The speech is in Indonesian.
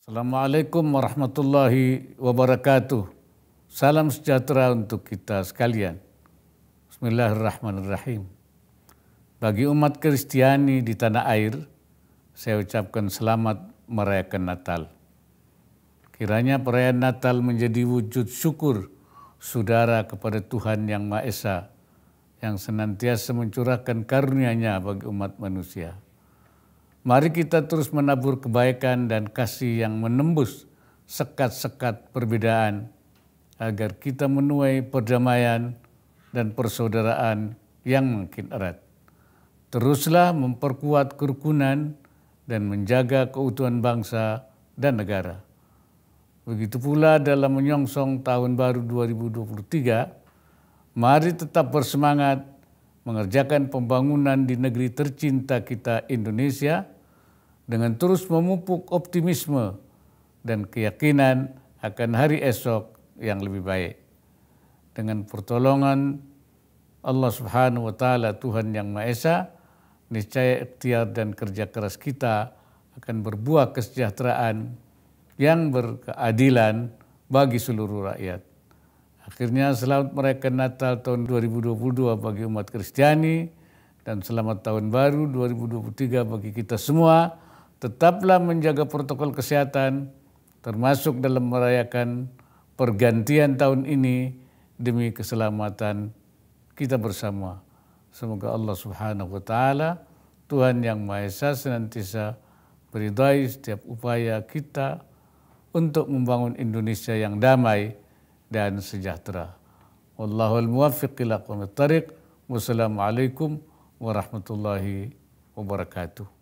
Assalamualaikum warahmatullahi wabarakatuh. Salam sejahtera untuk kita sekalian. Bismillahirrahmanirrahim. Bagi umat Kristiani di tanah air, saya ucapkan selamat merayakan Natal. Kiranya perayaan Natal menjadi wujud syukur saudara kepada Tuhan Yang Maha Esa, yang senantiasa mencurahkan karunia-Nya bagi umat manusia. Mari kita terus menabur kebaikan dan kasih yang menembus sekat-sekat perbedaan agar kita menuai perdamaian dan persaudaraan yang makin erat. Teruslah memperkuat kerukunan dan menjaga keutuhan bangsa dan negara. Begitu pula dalam menyongsong tahun baru 2023, mari tetap bersemangat mengerjakan pembangunan di negeri tercinta kita Indonesia dengan terus memupuk optimisme dan keyakinan akan hari esok yang lebih baik. Dengan pertolongan Allah Subhanahu wa taala Tuhan yang Maha Esa, niscaya ikhtiar dan kerja keras kita akan berbuah kesejahteraan yang berkeadilan bagi seluruh rakyat. Akhirnya selamat merayakan Natal tahun 2022 bagi umat Kristiani dan selamat tahun baru 2023 bagi kita semua. Tetaplah menjaga protokol kesehatan termasuk dalam merayakan pergantian tahun ini demi keselamatan kita bersama. Semoga Allah Subhanahu wa taala Tuhan yang Maha Esa senantiasa beridai setiap upaya kita untuk membangun Indonesia yang damai dan sejahtera. Wallahul muwaffiq ila tariq. Wassalamualaikum warahmatullahi wabarakatuh.